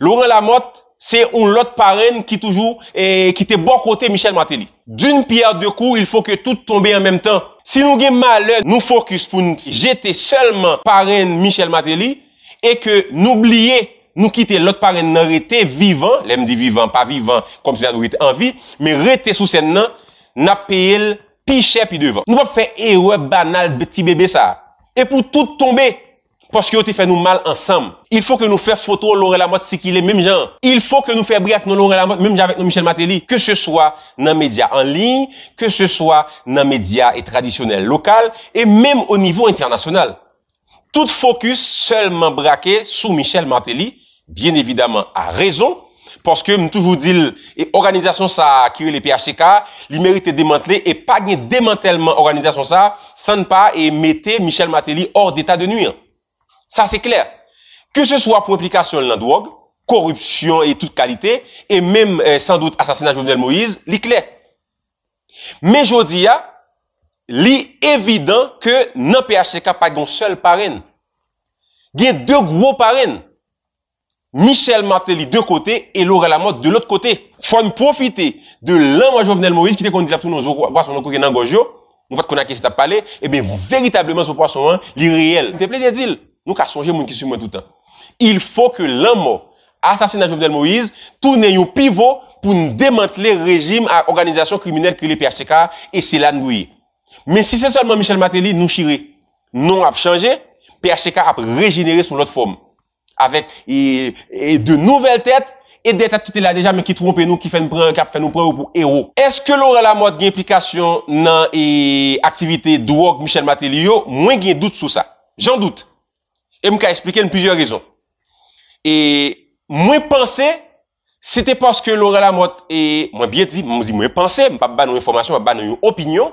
Laurent Lamotte se ou lout paren ki toujou e eh, kite bon kote Michel Mateli. Dun pi a de kou, il fò ke tout tombe an menm tan. Si nou gen malen, nou fò ki spoun jete solman paren Michel Mateli e ke nou blye nou kite lout paren nan rete vivan, lèm di vivan, pa vivan, kom si la nou rete anvi, men rete sou sen non. nan, nan pe el pi chè pi devan. Nou fò pe fe ewe banal beti bebe sa. E pou tout tombe... Paske yo te fè nou mal ansam. Il fò ke nou fè foto lorè la mot se ki lè mèm jan. Il fò ke nou fè briak nou lorè la mot mèm jan vek nou Michel Martelly. Ke se swa nan medya an lin, ke se swa nan medya et tradisyonel lokal, et mèm o nivou internasyonal. Tout fokus selman brake sou Michel Martelly, bien evidaman a rezon, paske mn toujou di l'organizasyon sa kire lè PHCK, li mèritè demantelè, et pa gne demantelman organizasyon sa, san pa et mette Michel Martelly or d'état de nuit an. Sa se kler. Ke se swa proplikasyon l nan drog, korupsyon et tout kalite, et menm euh, sans doute asasina Jovenel Moïse, li kler. Me jodi ya, ah, li evident ke nan PHCK pa gdon sel paren. Gey de gro paren. Michel Martel li de kote, et Laurel Amod de lot kote. Fon profite de l anwa Jovenel Moïse, ki te kon di la ptou nou zwo kwa sonon kou genan gojo, nou pat kon ake se ta pale, ebe veritableman sou pwa sonon li riel. Te ple de eh dil. Nou ka sonje moun ki sou moun toutan. Il fò ke lan mò, asasina Jovenel Moïse, tourne yon pivo pou nou demantle rejim a organizasyon kriminelle ki li PHTK e se lan nouye. Men si se solman Michel Matéli nou chire, nou ap chanje, PHTK ap rejenerè sou lout fòm. Avèk e, e de nouvel tèt e det ap tite la deja men ki trompè nou ki fè nou prè ou pou héro. Eske lò rè la mòt gen implikasyon nan e aktivite d'ouok Michel Matéli yo, mwen gen dout sou sa. J'en dout. E mou ka esplike l pouzyor rezon. E mou e panse, sete paske loran la mot, e mou e biye di, mou e panse, mou pa ban nou informasyon, mou pa ban nou yon opinyon,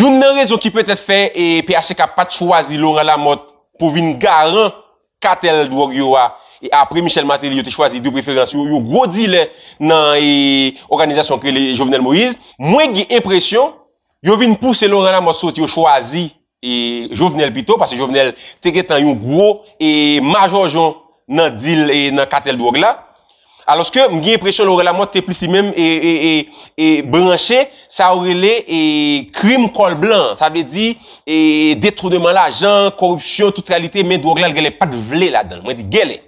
yon nan rezon ki pwete fè, e pi ase ka pat chwazi loran la mot pou vin garan katel dwo gyo a, e apre Michel Matéli yote chwazi dou preferans, yon yon gwo dile nan yon organizasyon krele Jovenel Moïse, mou e gye impresyon, yon vin pwese loran la mot sot yon chwazi, E jovenel pito, pasi jovenel teke tan yon gwo, e majo jon nan dil e nan katel dwo glan. Aloske, mgen yon presyon lore la mou teplisi menm e branche, sa ore le krim kol blan. Sa ve di detroneman la jan, korupsyon, toutralite, men dwo glan lgele pat vle la dan. Mwen di gele.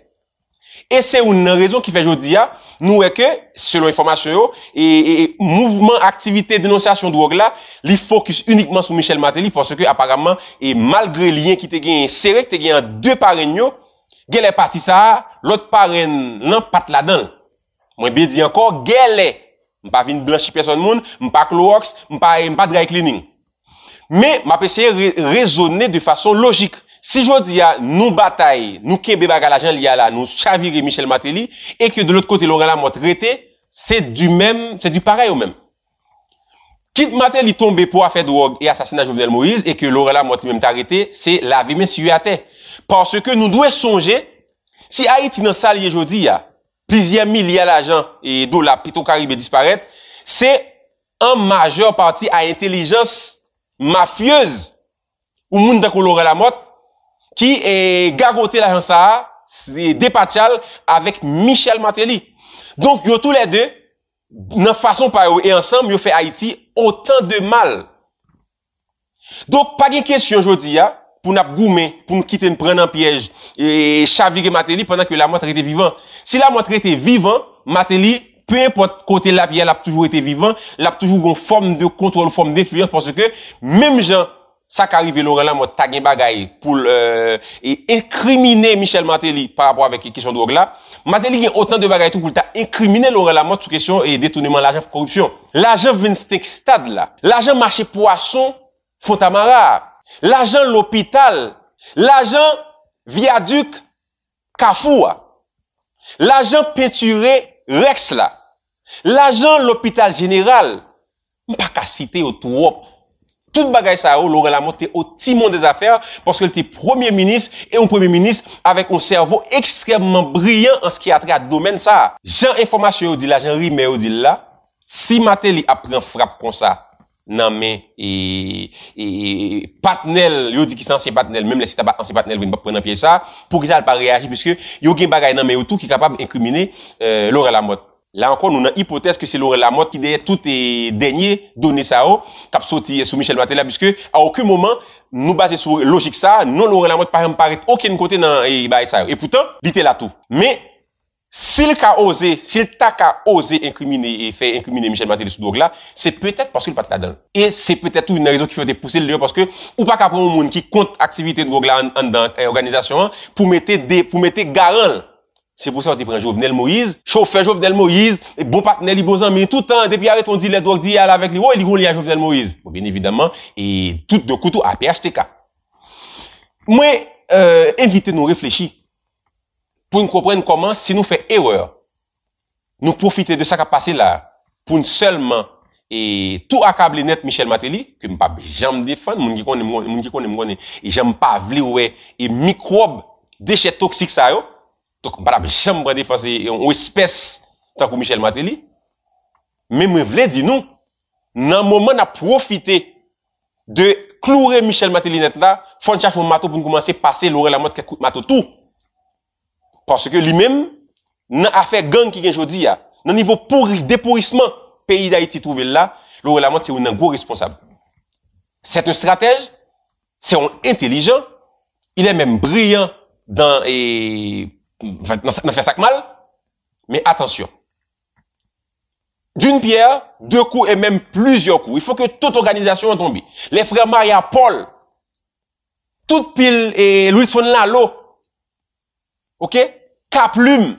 E se ou nan rezon ki fe jodi ya, nou weke, selon informasyon yo, e mouvment, aktivite, denosasyon drog la, li fokus unikman sou Michel Martelly pwoske aparamman e malgre liyen ki te gen yon sere, ki te gen yon dwe pare nyo, gelè pati sa, lot pare nan pat la dan. Mwen biye di ankor, gelè. Mwen pa vin blanchi person moun, mwen pa klo woks, mwen pa dry cleaning. Me, mwen ap eseye rezonè de fason logik. Si jodi ya nou bataye, nou kebe baga la jan li yala, nou chavire Michel Maté li, e ke de l'ot kote Lorela Motte rete, se du parey ou men. Kit Maté li tombe pou afe do og e asasina Jovenel Moïse, e ke Lorela Motte li men ta rete, se la vi men si yu ate. Parce ke nou dwe sonje, si a iti nan sali e jodi ya, plizien mi li yala jan e do la piton karibè disparet, se an majeur parti a intelijans mafyez ou moun da kou Lorela Motte, ki e gagote la jan sa ha, depa tchal, avek Michel Mateli. Donk yo tou le de, nan fason pa yo e ansan, yo fe Haiti, otan de mal. Donk, page kesyon jodi ya, pou nap goumen, pou nou kite nou pren nan piyej, e chavire Mateli, penan ke la matre ite vivan. Si la matre ite vivan, Mateli, peyè pot kote la piye, lap toujou ite vivan, lap toujou gon form de kontrol, form de fuyans, pwoske, mem jan, Sa ka rive lorè la mot ta gen bagay pou l'e... E euh, inkrimine Michel Matéli par rapport avèk e kishon drog la. Matéli gen otan de bagay tou pou lta inkrimine lorè la mot sou kishon e detounement l'agent korupsyon. L'agent Vinstex Stade la. L'agent Maché Poisson Fontamara. L'agent L'Hôpital. L'agent Viaduc Kafoua. L'agent Peinturé Rex la. L'agent L'Hôpital Général. M'pa ka site yo tou wop. Sout bagay sa ou, lorè la mot te o timon de zafèr porske l te premier ministre e un premier ministre avèk o servo ekstremman bryan an s ki atre a domène sa. Jan informasyon yo di la, jan ri me yo di la, si matè li apren frap kon sa nanmen e patnel, yo di ki sanse patnel, mèm le sita bakansi patnel vèm pa prenen piè sa, pou ki sa al pa reagi porske yo gen bagay nanmen yo tou ki kapab inkrimine lorè euh, la mot. La ankon nou nan hipotes ke se lorè la mot ki deye tout e denye donè sa ou kap soti sou Michel Matela biske a ouke moman nou base sou logik sa nou lorè la mot parèm parèt okèn kote nan e bay sa ou e poutan, ditè la tou. Me, se lka ose, se lta ka ose inkrimine e fè inkrimine Michel Matela sou drog la se pètè pòske l pat la don. E se pètè tout yon rezo ki fè de pousè l deyo pòske ou pa kap pou moun moun ki kont aktivite drog la an dan en organizasyon an pou mette garan l. Se pou se ou te pren Jouvenel Moïse, choufer Jouvenel Moïse, e bo patnen li bo zanmen tout an, depi aret on di lèd wak di yal avèk li, ou e li goun li an Jouvenel Moïse. Bon, ben evidaman, e tout do koutou api achete ka. Mwen evite nou reflechi pou nou koprenn koman si nou fè erreur. Nou profite de sa ka pase la pou nou selman e tout akabli net Michel Mateli, ke mpa jame defan, mwen ki konen mwen konen, e jame pa vli wè e mikrob dechet toksik sa yo, touk barab chanm brade fwase yon espès tan kou Michel Mateli, mè mè vle di nou, nan mouman a profite de kloure Michel Mateli net la, fon chafon mato pou nou koumanse pase lorè la mot kèkout mato tou. Pwansè ke li mèm, nan afe gang ki gen jodi ya, nan nivou depourisman peyi da iti trouvel la, lorè la mot se ou nan gwo responsable. Sèt un stratej, se ou intelijan, ilè mèm briyan dan e... nan fè sak mal, men atensyon. Doun pier, dè kou e menm plüzyon kou, il fò kè tout organizasyon an ton bi. Le frè Maria Paul, tout pil, l'ouit son nan lò, ok, Kaplum,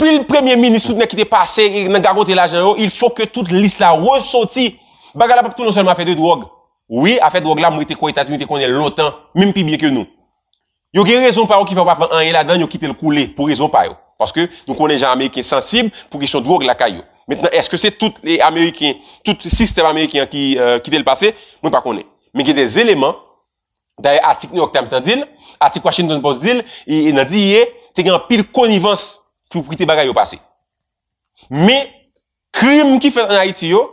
pil premiè minis, tout ne kite passe, nan garante la genò, oh, il fò kè tout list la resoti. Bagalapop tout non seman fè dè douog. Oui, fè douog la mou ite kwa Itati, mou ite kwenye lotan, mime pi biye ke nou. Yo gen rezon pa yo ki fè wap an ye ladan yo kite l koule pou rezon pa yo. Paske, nou konen jan Amerikien sensib pou ki chan dwo glaka yo. Metan, eske se tout sistem Amerikien ki kite l pase? Mwen pa konen. Men gen de zéléman, daye Atik New York Times nan dil, Atik Washington Post dil, yon nan di ye, te gen pil konivans pou kite bagay yo pase. Men, krim ki fè an Haiti yo,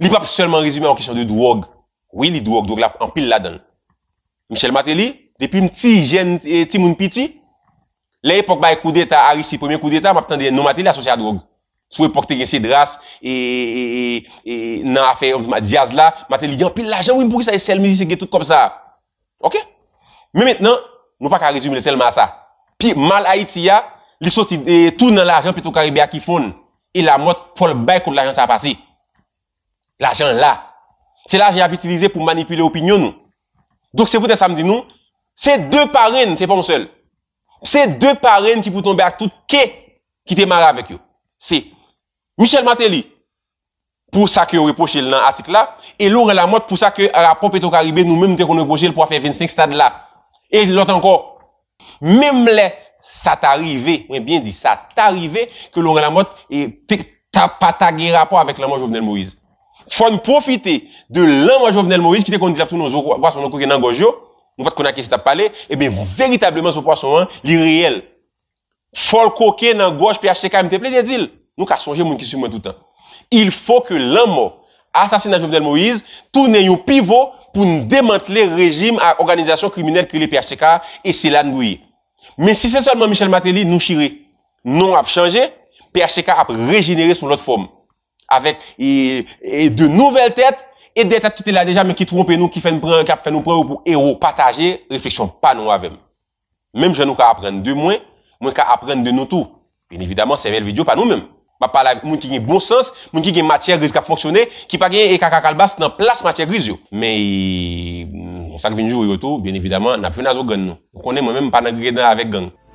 li pa pselman rezume an ki chan dwe dwo glaka, an pil ladan. Michel Maté li, Depi mti jen e, ti moun piti, le epok bay kou de ta ari si premier kou de ta, m ap tende yon nomate li asosya drog. Sou epok te gen si dras, e, e, e nan afe jaz la, mate li gen, pi l'ajan wim pou ki sa e sel mizi se gen tout kom sa. Ok? Me metnen, nou pa ka rezume le sel ma sa. Pi mal a iti ya, li soti tou nan l'ajan pi tou karibia ki fon, e la mot fol bay kou l'ajan sa apasi. L'ajan la. Se l'ajan yap itilize pou manipile opinyon nou. Dok se foute samdi nou, Se de paren, se pa moun sel, se de paren ki pou tombe ak tout ke ki te mara avek yo. Se Michel Mateli, pou sa ke yo reposhe l nan atik la, e lorè la mot pou sa ke rapop eto karibe nou menm te kon reposhe l pou afe 25 stade la. E lot ankor, menm le, sa ta rive, mwen bien di, sa ta rive, ke lorè la mot te patage rapop avek l anma Jovenel Moïse. Fon profite de l anma Jovenel Moïse, ki te kon dilap tou nou zokwa, son noko genan gojo, Nou pat kon a kesi ta pale, ebe, eh veritableman sou pwa son an, li reyel. Fol koke nan gwoj PHTK mte ple de dil. Nou ka sonje moun ki sou mwen toutan. Il fò ke l'anmo, asasinan Jovenel Moïse, tournen yon pivo pou nou demantle rejim a organizasyon kriminel ki li PHTK e se lan douye. Men si sen solman Michel Mateli nou chire, nou ap chanje, PHTK ap regenere sou lot fòm. Avek de nouvel tèt, E deta ptite la deja men ki trompe nou, ki fen pran an kap, fen nou pran ou pou ero pataje, refleksyon pa nou avem. Mem jen nou ka apren de mwen, mwen ka apren de nou tou. Ben evidaman, sevel video pa nou men. Pa pala moun ki gen bon sens, moun ki gen matyè gris ka fonksyone, ki pa gen e kakakal bas nan plas matyè gris yo. Men yon e, mm, 5-20 jou yon tou, ben evidaman, nap yon azo gen nou. Mwen konen mwen men mwen pa nan gredan avek gen nou.